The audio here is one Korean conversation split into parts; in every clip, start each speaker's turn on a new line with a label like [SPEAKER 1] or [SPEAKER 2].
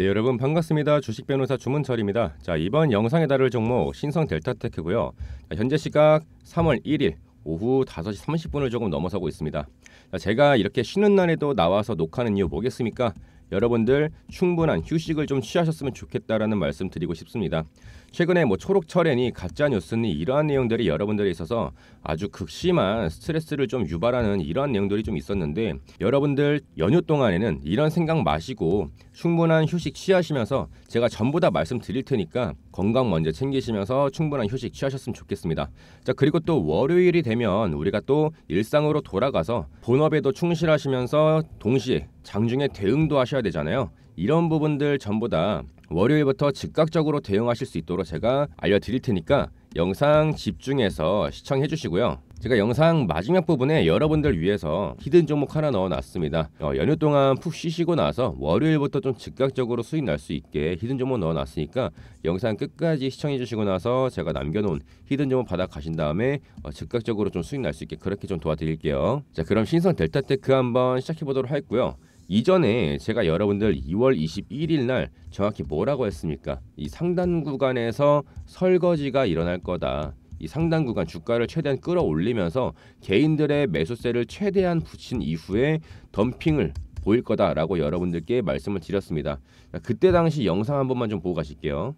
[SPEAKER 1] 네 여러분 반갑습니다. 주식 변호사 주문철입니다. 자 이번 영상에 다룰 종목 신성 델타테크고요. 자, 현재 시각 3월 1일 오후 5시 30분을 조금 넘어서고 있습니다. 자, 제가 이렇게 쉬는 날에도 나와서 녹화하는 이유 뭐겠습니까? 여러분들 충분한 휴식을 좀 취하셨으면 좋겠다라는 말씀 드리고 싶습니다. 최근에 뭐 초록 철회니 가짜 뉴스니 이러한 내용들이 여러분들에 있어서 아주 극심한 스트레스를 좀 유발하는 이러한 내용들이 좀 있었는데 여러분들 연휴 동안에는 이런 생각 마시고 충분한 휴식 취하시면서 제가 전부 다 말씀드릴 테니까 건강 먼저 챙기시면서 충분한 휴식 취하셨으면 좋겠습니다. 자 그리고 또 월요일이 되면 우리가 또 일상으로 돌아가서 본업에도 충실하시면서 동시에 장중에 대응도 하셔야 되잖아요. 이런 부분들 전부 다 월요일부터 즉각적으로 대응하실 수 있도록 제가 알려드릴 테니까 영상 집중해서 시청해 주시고요. 제가 영상 마지막 부분에 여러분들 위해서 히든 종목 하나 넣어놨습니다. 어, 연휴 동안 푹 쉬시고 나서 월요일부터 좀 즉각적으로 수익 날 수 있게 히든 종목 넣어놨으니까 영상 끝까지 시청해 주시고 나서 제가 남겨놓은 히든 종목 받아 가신 다음에 어, 즉각적으로 좀 수익 날 수 있게 그렇게 좀 도와드릴게요. 자 그럼 신성 델타테크 한번 시작해 보도록 할고요. 이전에 제가 여러분들 2월 21일 날 정확히 뭐라고 했습니까? 이 상단 구간에서 설거지가 일어날 거다. 이 상단 구간 주가를 최대한 끌어올리면서 개인들의 매수세를 최대한 붙인 이후에 덤핑을 보일 거다라고 여러분들께 말씀을 드렸습니다. 그때 당시 영상 한 번만 좀 보고 가실게요.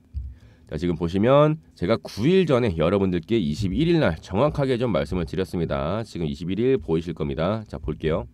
[SPEAKER 1] 자, 지금 보시면 제가 9일 전에 여러분들께 21일 날 정확하게 좀 말씀을 드렸습니다. 지금 21일 보이실 겁니다. 자, 볼게요.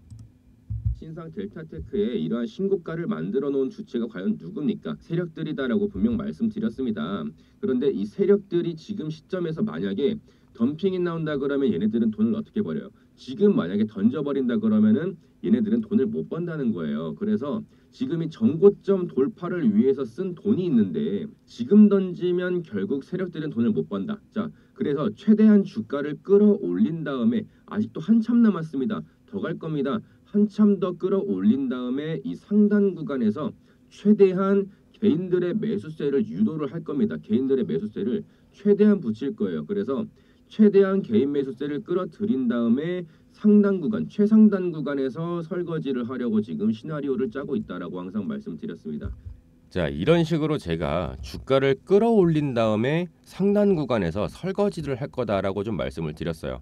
[SPEAKER 1] 현상 델타 테크에 이러한 신고가를 만들어 놓은 주체가 과연 누굽니까? 세력들이다라고 분명 말씀드렸습니다. 그런데 이 세력들이 지금 시점에서 만약에 덤핑이 나온다 그러면 얘네들은 돈을 어떻게 벌어요? 지금 만약에 던져버린다 그러면은 얘네들은 돈을 못 번다는 거예요. 그래서 지금이 정고점 돌파를 위해서 쓴 돈이 있는데 지금 던지면 결국 세력들은 돈을 못 번다. 자, 그래서 최대한 주가를 끌어올린 다음에 아직도 한참 남았습니다. 더 갈 겁니다. 한참 더 끌어올린 다음에 이 상단 구간에서 최대한 개인들의 매수세를 유도를 할 겁니다. 개인들의 매수세를 최대한 붙일 거예요. 그래서 최대한 개인 매수세를 끌어들인 다음에 상단 구간, 최상단 구간에서 설거지를 하려고 지금 시나리오를 짜고 있다라고 항상 말씀드렸습니다. 자, 이런 식으로 제가 주가를 끌어올린 다음에 상단 구간에서 설거지를 할 거다라고 좀 말씀을 드렸어요.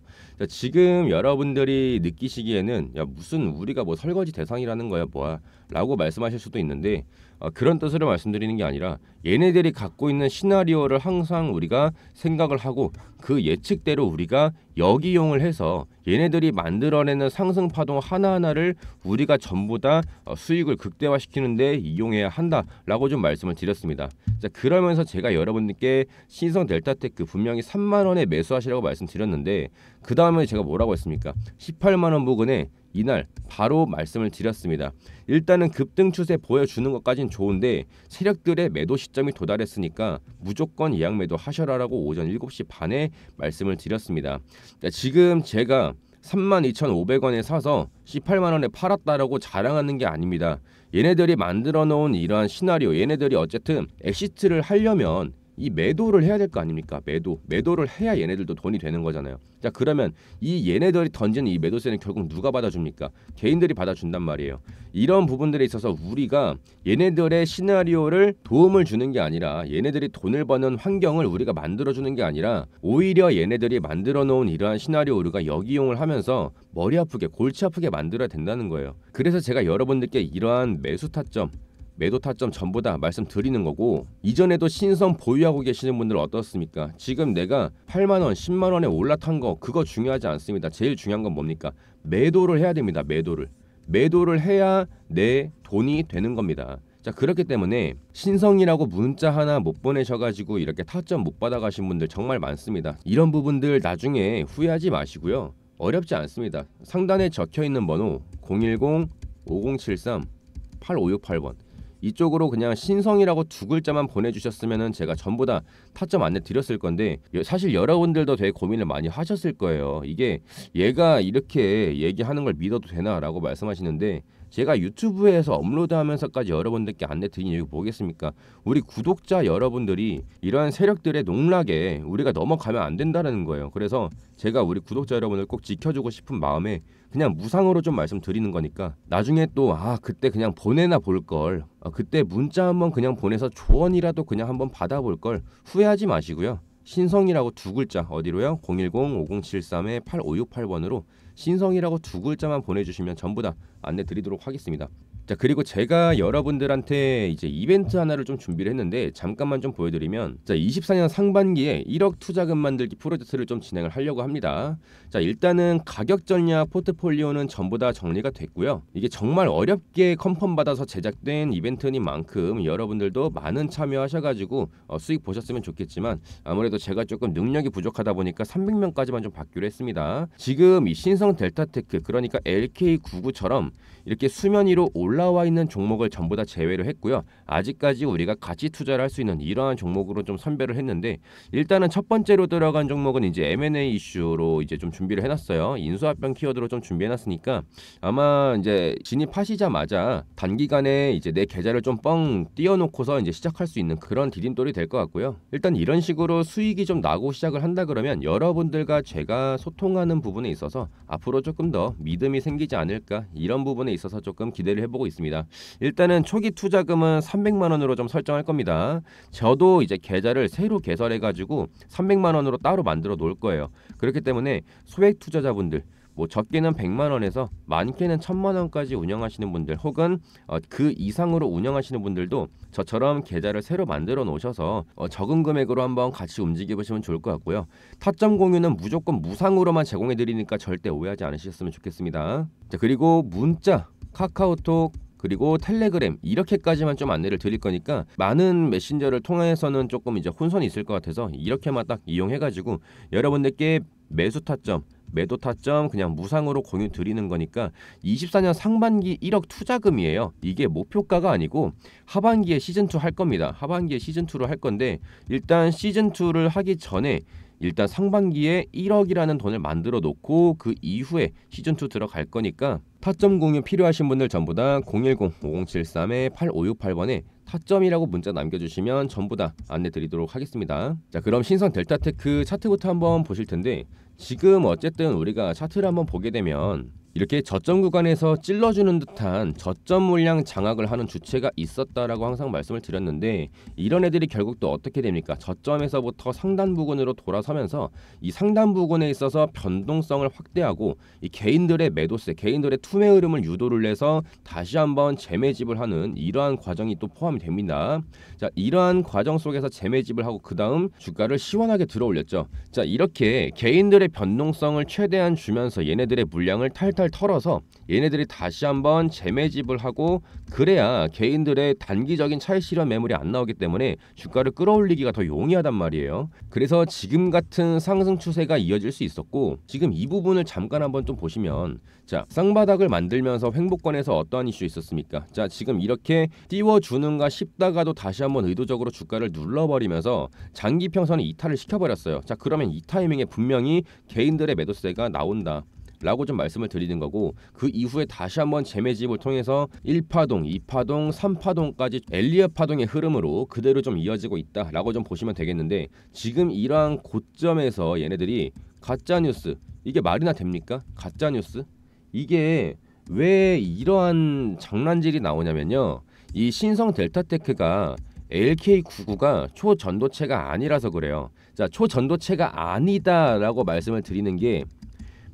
[SPEAKER 1] 지금 여러분들이 느끼시기에는 야, 무슨 우리가 뭐 설거지 대상이라는 거야 뭐야라고 말씀하실 수도 있는데 어, 그런 뜻으로 말씀드리는 게 아니라 얘네들이 갖고 있는 시나리오를 항상 우리가 생각을 하고 그 예측대로 우리가 역이용을 해서 얘네들이 만들어내는 상승 파동 하나하나를 우리가 전부 다 어, 수익을 극대화시키는데 이용해야 한다라고 좀 말씀을 드렸습니다. 자 그러면서 제가 여러분들께 시선 삼성 델타테크 분명히 3만 원에 매수하시라고 말씀드렸는데 그 다음에 제가 뭐라고 했습니까? 18만 원 부근에 이날 바로 말씀을 드렸습니다. 일단은 급등 추세 보여주는 것까진 좋은데 세력들의 매도 시점이 도달했으니까 무조건 예약 매도 하셔라라고 오전 7시 반에 말씀을 드렸습니다. 그러니까 지금 제가 32,500원에 사서 18만원에 팔았다라고 자랑하는 게 아닙니다. 얘네들이 만들어 놓은 이러한 시나리오, 얘네들이 어쨌든 엑시트를 하려면 이 매도를 해야 될 거 아닙니까? 매도. 매도를 해야 얘네들도 돈이 되는 거잖아요. 자, 그러면 이 얘네들이 던지는 이 매도세는 결국 누가 받아줍니까? 개인들이 받아준단 말이에요. 이런 부분들에 있어서 우리가 얘네들의 시나리오를 도움을 주는 게 아니라 얘네들이 돈을 버는 환경을 우리가 만들어주는 게 아니라 오히려 얘네들이 만들어 놓은 이러한 시나리오 우리가 역이용을 하면서 머리 아프게 골치 아프게 만들어야 된다는 거예요. 그래서 제가 여러분들께 이러한 매수 타점 매도 타점 전부 다 말씀드리는 거고 이전에도 신선 보유하고 계시는 분들 어떻습니까? 지금 내가 8만 원, 10만 원에 올라탄 거 그거 중요하지 않습니다. 제일 중요한 건 뭡니까? 매도를 해야 됩니다. 매도를. 매도를 해야 내 돈이 되는 겁니다. 자 그렇기 때문에 신성이라고 문자 하나 못 보내셔가지고 이렇게 타점 못 받아가신 분들 정말 많습니다. 이런 부분들 나중에 후회하지 마시고요. 어렵지 않습니다. 상단에 적혀있는 번호 010-5073-8568번 이쪽으로 그냥 신성이라고 두 글자만 보내주셨으면 제가 전부 다 타점 안내 드렸을 건데 사실 여러분들도 되게 고민을 많이 하셨을 거예요. 이게 얘가 이렇게 얘기하는 걸 믿어도 되나라고 말씀하시는데 제가 유튜브에서 업로드하면서까지 여러분들께 안내 드린 이유가 뭐겠습니까? 우리 구독자 여러분들이 이러한 세력들의 농락에 우리가 넘어가면 안 된다는 거예요. 그래서 제가 우리 구독자 여러분을 꼭 지켜주고 싶은 마음에 그냥 무상으로 좀 말씀드리는 거니까 나중에 또 아 그때 그냥 보내나 볼걸 아, 어, 그때 문자 한번 그냥 보내서 조언이라도 그냥 한번 받아볼 걸 후회하지 마시고요 신성이라고 두 글자 어디로요? 010-5073-8568번으로 신성이라고 두 글자만 보내주시면 전부 다 안내 드리도록 하겠습니다 자 그리고 제가 여러분들한테 이제 이벤트 하나를 좀 준비를 했는데 잠깐만 좀 보여드리면 자 24년 상반기에 1억 투자금 만들기 프로젝트를 좀 진행을 하려고 합니다. 자 일단은 가격 전략 포트폴리오는 전부 다 정리가 됐고요. 이게 정말 어렵게 컨펌 받아서 제작된 이벤트인만큼 여러분들도 많은 참여하셔가지고 어, 수익 보셨으면 좋겠지만 아무래도 제가 조금 능력이 부족하다 보니까 300명까지만 좀 받기로 했습니다. 지금 이 신성 델타테크 그러니까 LK99처럼 이렇게 수면 위로 올라와 있는 종목을 전부 다 제외를 했고요. 아직까지 우리가 같이 투자를 할 수 있는 이러한 종목으로 좀 선별을 했는데 일단은 첫 번째로 들어간 종목은 이제 M&A 이슈로 이제 좀 준비를 해놨어요. 인수합병 키워드로 좀 준비해놨으니까 아마 이제 진입하시자마자 단기간에 이제 내 계좌를 좀 뻥 띄워놓고서 이제 시작할 수 있는 그런 디딤돌이 될 것 같고요. 일단 이런 식으로 수익이 좀 나고 시작을 한다 그러면 여러분들과 제가 소통하는 부분에 있어서 앞으로 조금 더 믿음이 생기지 않을까 이런 부분에 있어서 조금 기대를 해보고 있습니다. 일단은 초기 투자금은 300만 원으로 좀 설정할 겁니다. 저도 이제 계좌를 새로 개설해가지고 300만 원으로 따로 만들어 놓을 거예요. 그렇기 때문에 소액 투자자분들 뭐 적게는 100만 원에서 많게는 1000만 원까지 운영하시는 분들 혹은 어, 그 이상으로 운영하시는 분들도 저처럼 계좌를 새로 만들어 놓으셔서 어, 적은 금액으로 한번 같이 움직여 보시면 좋을 것 같고요. 타점 공유는 무조건 무상으로만 제공해 드리니까 절대 오해하지 않으셨으면 좋겠습니다. 자, 그리고 문자, 카카오톡 그리고 텔레그램 이렇게까지만 좀 안내를 드릴 거니까 많은 메신저를 통해서는 조금 이제 혼선이 있을 것 같아서 이렇게만 딱 이용해가지고 여러분들께 매수 타점 매도 타점 그냥 무상으로 공유 드리는 거니까 24년 상반기 1억 투자금이에요. 이게 목표가가 아니고 하반기에 시즌2 할 겁니다. 하반기에 시즌2를 할 건데 일단 시즌2를 하기 전에 일단 상반기에 1억이라는 돈을 만들어 놓고 그 이후에 시즌2 들어갈 거니까 타점 공유 필요하신 분들 전부 다 010-5073-8568번에 타점이라고 문자 남겨주시면 전부 다 안내 드리도록 하겠습니다. 자 그럼 신선 델타테크 차트부터 한번 보실 텐데 지금 어쨌든 우리가 차트를 한번 보게 되면 이렇게 저점 구간에서 찔러주는 듯한 저점 물량 장악을 하는 주체가 있었다라고 항상 말씀을 드렸는데 이런 애들이 결국 또 어떻게 됩니까? 저점에서부터 상단 부근으로 돌아서면서 이 상단 부근에 있어서 변동성을 확대하고 이 개인들의 매도세, 개인들의 투매 흐름을 유도를 해서 다시 한번 재매집을 하는 이러한 과정이 또 포함이 됩니다. 자, 이러한 과정 속에서 재매집을 하고 그다음 주가를 시원하게 들어 올렸죠. 자, 이렇게 개인들의 변동성을 최대한 주면서 얘네들의 물량을 탈탈 시을 털어서 얘네들이 다시 한번 재매집을 하고 그래야 개인들의 단기적인 차익 실현 매물이 안 나오기 때문에 주가를 끌어올리기가 더 용이하단 말이에요. 그래서 지금 같은 상승 추세가 이어질 수 있었고 지금 이 부분을 잠깐 한번 좀 보시면 자 쌍바닥을 만들면서 횡보권에서 어떠한 이슈 있었습니까? 자 지금 이렇게 띄워주는가 싶다가도 다시 한번 의도적으로 주가를 눌러버리면서 장기 평선에 이탈을 시켜버렸어요. 자 그러면 이 타이밍에 분명히 개인들의 매도세가 나온다. 라고 좀 말씀을 드리는 거고 그 이후에 다시 한번 재매집을 통해서 1파동, 2파동, 3파동까지 엘리어 파동의 흐름으로 그대로 좀 이어지고 있다라고 좀 보시면 되겠는데 지금 이러한 고점에서 얘네들이 가짜 뉴스 이게 말이나 됩니까? 가짜 뉴스 이게 왜 이러한 장난질이 나오냐면요. 이 신성 델타테크가 LK99가 초전도체가 아니라서 그래요. 자, 초전도체가 아니다라고 말씀을 드리는 게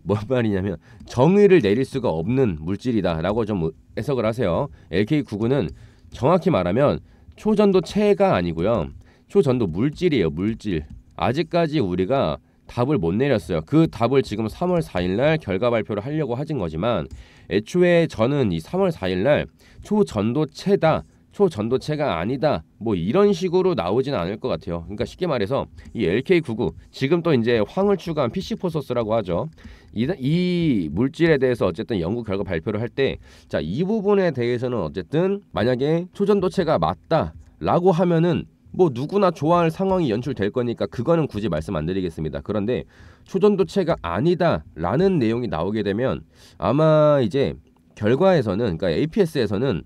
[SPEAKER 1] 뭔 말이냐면 정의를 내릴 수가 없는 물질이다라고 좀 해석을 하세요. LK99는 정확히 말하면 초전도 체가 아니고요. 초전도 물질이에요. 물질. 아직까지 우리가 답을 못 내렸어요. 그 답을 지금 3월 4일 날 결과 발표를 하려고 하신 거지만 애초에 저는 이 3월 4일 날 초전도체다 초전도체가 아니다 뭐 이런 식으로 나오진 않을 것 같아요 그러니까 쉽게 말해서 이 LK99 지금 또 이제 황을 추가한 PC포서스라고 하죠 이, 이 물질에 대해서 어쨌든 연구 결과 발표를 할 때 자 이 부분에 대해서는 어쨌든 만약에 초전도체가 맞다 라고 하면은 뭐 누구나 좋아할 상황이 연출될 거니까 그거는 굳이 말씀 안 드리겠습니다. 그런데 초전도체가 아니다라는 내용이 나오게 되면 아마 이제 결과에서는 그러니까 APS에서는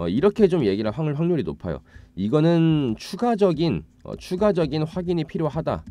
[SPEAKER 1] 어, 이렇게 좀 얘기를 할 확률이 높아요. 이거는 추가적인 어, 추가적인 확인이 필요하다.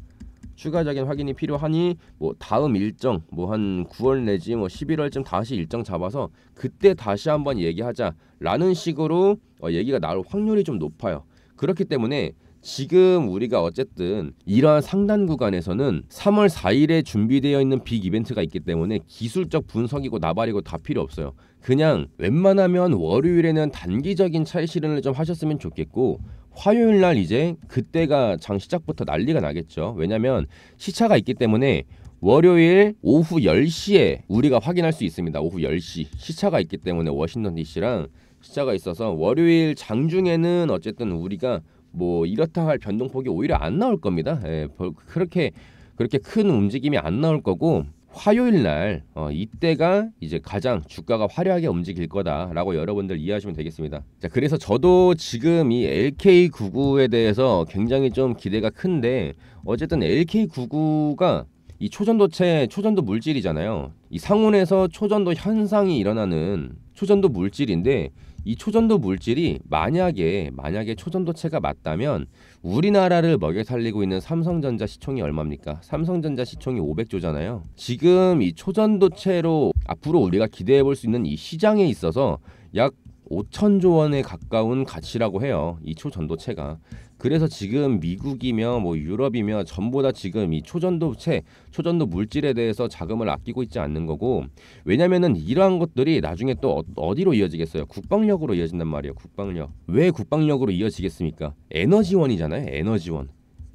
[SPEAKER 1] 추가적인 확인이 필요하니 뭐 다음 일정 뭐 한 9월 내지 뭐 11월쯤 다시 일정 잡아서 그때 다시 한번 얘기하자라는 식으로 어, 얘기가 나올 확률이 좀 높아요. 그렇기 때문에 지금 우리가 어쨌든 이러한 상단 구간에서는 3월 4일에 준비되어 있는 빅 이벤트가 있기 때문에 기술적 분석이고 나발이고 다 필요 없어요. 그냥 웬만하면 월요일에는 단기적인 차익 실현을 좀 하셨으면 좋겠고 화요일 날 이제 그때가 장 시작부터 난리가 나겠죠. 왜냐면 시차가 있기 때문에 월요일 오후 10시에 우리가 확인할 수 있습니다. 오후 10시 시차가 있기 때문에 워싱턴 DC랑 시차가 있어서 월요일 장중에는 어쨌든 우리가 뭐 이렇다 할 변동폭이 오히려 안 나올 겁니다. 예, 그렇게 그렇게 큰 움직임이 안 나올 거고 화요일 날 어, 이때가 이제 가장 주가가 화려하게 움직일 거다라고 여러분들 이해하시면 되겠습니다. 자, 그래서 저도 지금 이 LK99에 대해서 굉장히 좀 기대가 큰데 어쨌든 LK99가 이 초전도체 초전도 물질이잖아요. 이 상온에서 초전도 현상이 일어나는 초전도 물질인데 이 초전도 물질이 만약에 만약에 초전도체가 맞다면 우리나라를 먹여 살리고 있는 삼성전자 시총이 얼마입니까? 삼성전자 시총이 500조잖아요. 지금 이 초전도체로 앞으로 우리가 기대해 볼 수 있는 이 시장에 있어서 약 5천조 원에 가까운 가치라고 해요. 이 초전도체가. 그래서 지금 미국이며 뭐 유럽이며 전부 다 지금 이 초전도체, 초전도 물질에 대해서 자금을 아끼고 있지 않는 거고 왜냐면은 이러한 것들이 나중에 또 어, 어디로 이어지겠어요? 국방력으로 이어진단 말이에요. 국방력. 왜 국방력으로 이어지겠습니까? 에너지원이잖아요. 에너지원.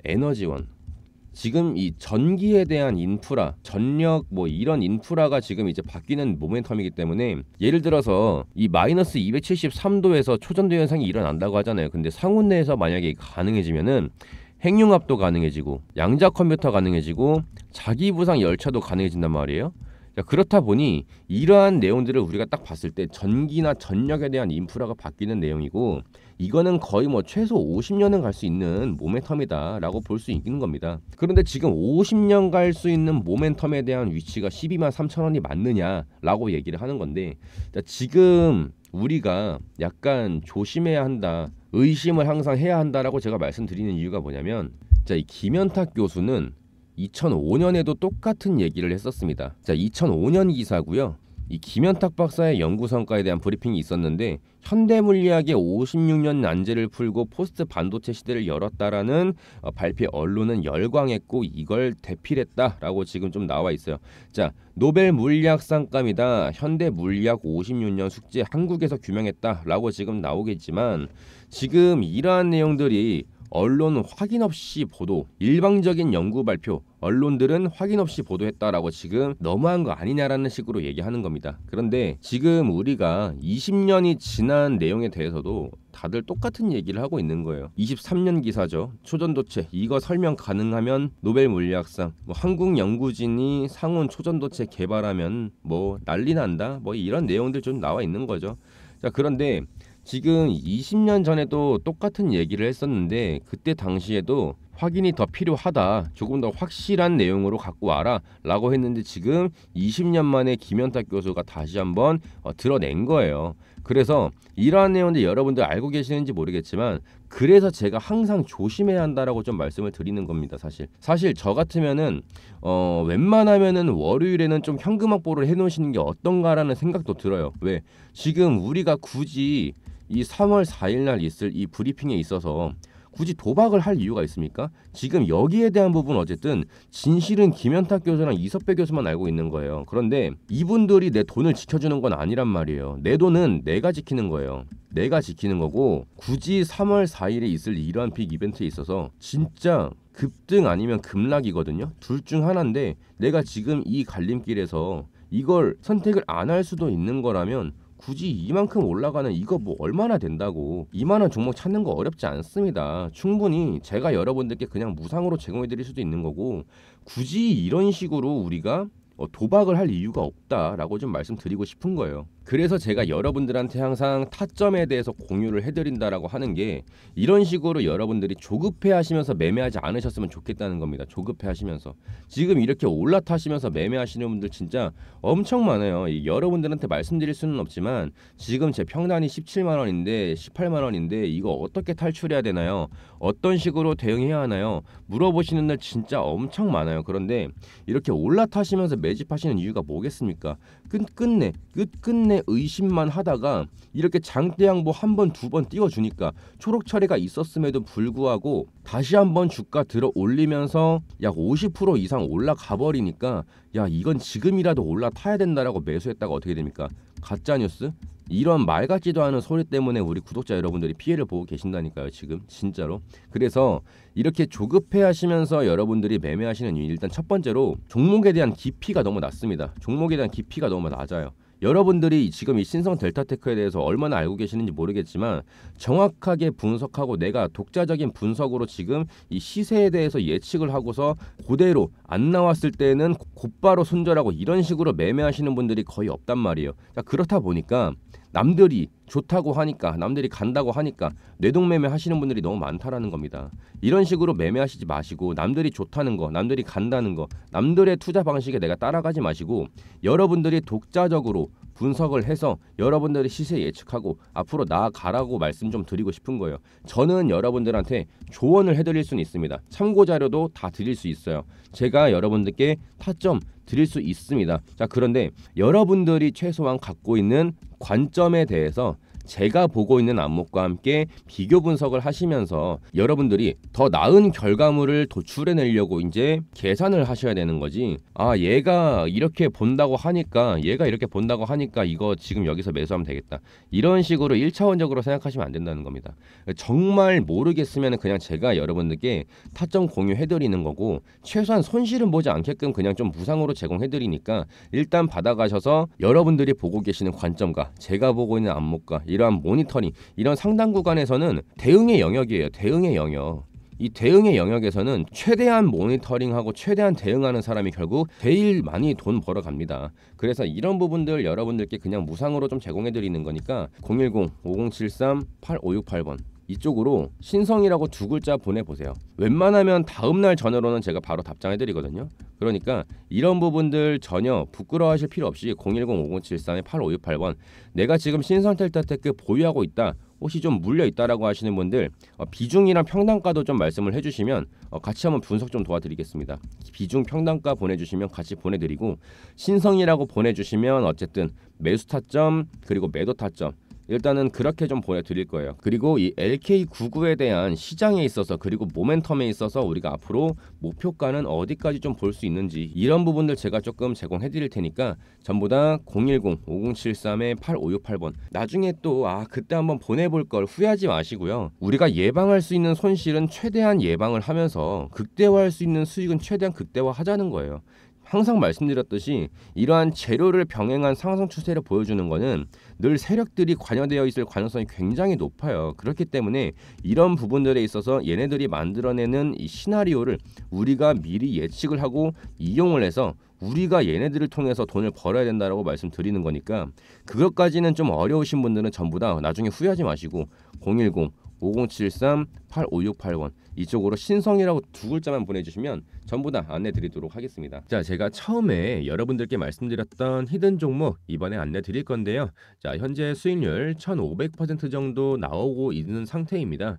[SPEAKER 1] 에너지원. 지금 이 전기에 대한 인프라, 전력 뭐 이런 인프라가 지금 이제 바뀌는 모멘텀이기 때문에 예를 들어서 이 마이너스 273도에서 초전도 현상이 일어난다고 하잖아요. 근데 상온내에서 만약에 가능해지면은 핵융합도 가능해지고 양자 컴퓨터 가능해지고 자기 부상 열차도 가능해진단 말이에요. 그렇다 보니 이러한 내용들을 우리가 딱 봤을 때 전기나 전력에 대한 인프라가 바뀌는 내용이고 이거는 거의 뭐 최소 50년은 갈 수 있는 모멘텀이다라고 볼 수 있는 겁니다. 그런데 지금 50년 갈 수 있는 모멘텀에 대한 위치가 12만 3천 원이 맞느냐라고 얘기를 하는 건데 지금 우리가 약간 조심해야 한다, 의심을 항상 해야 한다라고 제가 말씀드리는 이유가 뭐냐면 자 이 김현탁 교수는 2005년에도 똑같은 얘기를 했었습니다. 자, 2005년 기사고요. 이 김현탁 박사의 연구 성과에 대한 브리핑이 있었는데 현대 물리학의 56년 난제를 풀고 포스트 반도체 시대를 열었다라는 어, 발표 언론은 열광했고 이걸 대필했다라고 지금 좀 나와 있어요. 자, 노벨 물리학상감이다. 현대 물리학 56년 숙제 한국에서 규명했다라고 지금 나오겠지만 지금 이러한 내용들이 언론 확인 없이 보도, 일방적인 연구 발표, 언론들은 확인 없이 보도했다라고 지금 너무한 거 아니냐라는 식으로 얘기하는 겁니다. 그런데 지금 우리가 20년이 지난 내용에 대해서도 다들 똑같은 얘기를 하고 있는 거예요. 23년 기사죠. 초전도체 이거 설명 가능하면 노벨 물리학상, 뭐 한국 연구진이 상온 초전도체 개발하면 뭐 난리 난다. 뭐 이런 내용들 좀 나와 있는 거죠. 자 그런데 지금 20년 전에도 똑같은 얘기를 했었는데 그때 당시에도 확인이 더 필요하다 조금 더 확실한 내용으로 갖고 와라 라고 했는데 지금 20년 만에 김현탁 교수가 다시 한번 어, 드러낸 거예요 그래서 이러한 내용들 여러분들 알고 계시는지 모르겠지만 그래서 제가 항상 조심해야 한다라고 좀 말씀을 드리는 겁니다 사실 사실 저 같으면은 어, 웬만하면은 월요일에는 좀 현금 확보를 해놓으시는 게 어떤가라는 생각도 들어요 왜 지금 우리가 굳이 이 3월 4일 날 있을 이 브리핑에 있어서 굳이 도박을 할 이유가 있습니까? 지금 여기에 대한 부분 어쨌든 진실은 김현탁 교수랑 이석배 교수만 알고 있는 거예요. 그런데 이분들이 내 돈을 지켜주는 건 아니란 말이에요. 내 돈은 내가 지키는 거예요. 내가 지키는 거고 굳이 3월 4일에 있을 이러한 빅 이벤트에 있어서 진짜 급등 아니면 급락이거든요. 둘 중 하나인데 내가 지금 이 갈림길에서 이걸 선택을 안 할 수도 있는 거라면 굳이 이만큼 올라가는 이거 뭐 얼마나 된다고 이만한 종목 찾는 거 어렵지 않습니다. 충분히 제가 여러분들께 그냥 무상으로 제공해 드릴 수도 있는 거고 굳이 이런 식으로 우리가 어, 도박을 할 이유가 없다라고 좀 말씀드리고 싶은 거예요. 그래서 제가 여러분들한테 항상 타점에 대해서 공유를 해드린다라고 하는 게 이런 식으로 여러분들이 조급해하시면서 매매하지 않으셨으면 좋겠다는 겁니다. 조급해하시면서 지금 이렇게 올라타시면서 매매하시는 분들 진짜 엄청 많아요. 여러분들한테 말씀드릴 수는 없지만 지금 제 평단이 17만 원인데 18만 원인데 이거 어떻게 탈출해야 되나요? 어떤 식으로 대응해야 하나요? 물어보시는 날 진짜 엄청 많아요. 그런데 이렇게 올라타시면서 매집하시는 이유가 뭐겠습니까? 끝끝내 끝끝내 의심만 하다가 이렇게 장대양보 한 번 두 번 띄워주니까 초록 처리가 있었음에도 불구하고 다시 한번 주가 들어 올리면서 약 50% 이상 올라가 버리니까 야 이건 지금이라도 올라타야 된다라고 매수했다가 어떻게 됩니까? 가짜 뉴스 이런 말 같지도 않은 소리 때문에 우리 구독자 여러분들이 피해를 보고 계신다니까요 지금 진짜로 그래서 이렇게 조급해 하시면서 여러분들이 매매하시는 이유 일단 첫 번째로 종목에 대한 깊이가 너무 낮습니다 종목에 대한 깊이가 너무 낮아요 여러분들이 지금 이 신성 델타테크에 대해서 얼마나 알고 계시는지 모르겠지만 정확하게 분석하고 내가 독자적인 분석으로 지금 이 시세에 대해서 예측을 하고서 그대로 안 나왔을 때는 곧바로 손절하고 이런 식으로 매매하시는 분들이 거의 없단 말이에요. 그러니까 그렇다 보니까 남들이 좋다고 하니까 남들이 간다고 하니까 뇌동매매 하시는 분들이 너무 많다라는 겁니다. 이런 식으로 매매하시지 마시고 남들이 좋다는 거, 남들이 간다는 거, 남들의 투자 방식에 내가 따라가지 마시고 여러분들이 독자적으로 분석을 해서 여러분들의 시세 예측하고 앞으로 나아가라고 말씀 좀 드리고 싶은 거예요. 저는 여러분들한테 조언을 해드릴 수는 있습니다. 참고 자료도 다 드릴 수 있어요. 제가 여러분들께 타점 드릴 수 있습니다. 자, 그런데 여러분들이 최소한 갖고 있는 관점에 대해서 제가 보고 있는 안목과 함께 비교 분석을 하시면서 여러분들이 더 나은 결과물을 도출해 내려고 이제 계산을 하셔야 되는 거지. 아, 얘가 이렇게 본다고 하니까 얘가 이렇게 본다고 하니까 이거 지금 여기서 매수하면 되겠다. 이런 식으로 1차원적으로 생각하시면 안 된다는 겁니다. 정말 모르겠으면 그냥 제가 여러분들께 타점 공유해 드리는 거고 최소한 손실은 보지 않게끔 그냥 좀 무상으로 제공해 드리니까 일단 받아가셔서 여러분들이 보고 계시는 관점과 제가 보고 있는 안목과 이러한 모니터링, 이런 상당 구간에서는 대응의 영역이에요. 대응의 영역. 이 대응의 영역에서는 최대한 모니터링하고 최대한 대응하는 사람이 결국 제일 많이 돈 벌어 갑니다. 그래서 이런 부분들 여러분들께 그냥 무상으로 좀 제공해 드리는 거니까 010 5073 8568번 이쪽으로 신성이라고 두 글자 보내보세요. 웬만하면 다음날 전화로는 제가 바로 답장해드리거든요. 그러니까 이런 부분들 전혀 부끄러워하실 필요 없이 010-5073-8568번 내가 지금 신성텔타테크 보유하고 있다. 혹시 좀 물려 있다라고 하시는 분들 어, 비중이랑 평당가도 좀 말씀을 해주시면 어, 같이 한번 분석 좀 도와드리겠습니다. 비중 평당가 보내주시면 같이 보내드리고 신성이라고 보내주시면 어쨌든 매수 타점 그리고 매도 타점 일단은 그렇게 좀 보내드릴 거예요. 그리고 이 LK99에 대한 시장에 있어서 그리고 모멘텀에 있어서 우리가 앞으로 목표가는 어디까지 좀 볼 수 있는지 이런 부분들 제가 조금 제공해 드릴 테니까 전부 다 010-5073-8568번 나중에 또 아 그때 한번 보내볼 걸 후회하지 마시고요. 우리가 예방할 수 있는 손실은 최대한 예방을 하면서 극대화할 수 있는 수익은 최대한 극대화하자는 거예요. 항상 말씀드렸듯이 이러한 재료를 병행한 상승 추세를 보여주는 것은 늘 세력들이 관여되어 있을 가능성이 굉장히 높아요. 그렇기 때문에 이런 부분들에 있어서 얘네들이 만들어내는 이 시나리오를 우리가 미리 예측을 하고 이용을 해서 우리가 얘네들을 통해서 돈을 벌어야 된다라고 말씀드리는 거니까 그것까지는 좀 어려우신 분들은 전부 다 나중에 후회하지 마시고 010 5073-8568원 이쪽으로 신성이라고 두 글자만 보내주시면 전부 다 안내드리도록 하겠습니다. 자, 제가 처음에 여러분들께 말씀드렸던 히든 종목 이번에 안내드릴 건데요. 자, 현재 수익률 1,500% 정도 나오고 있는 상태입니다.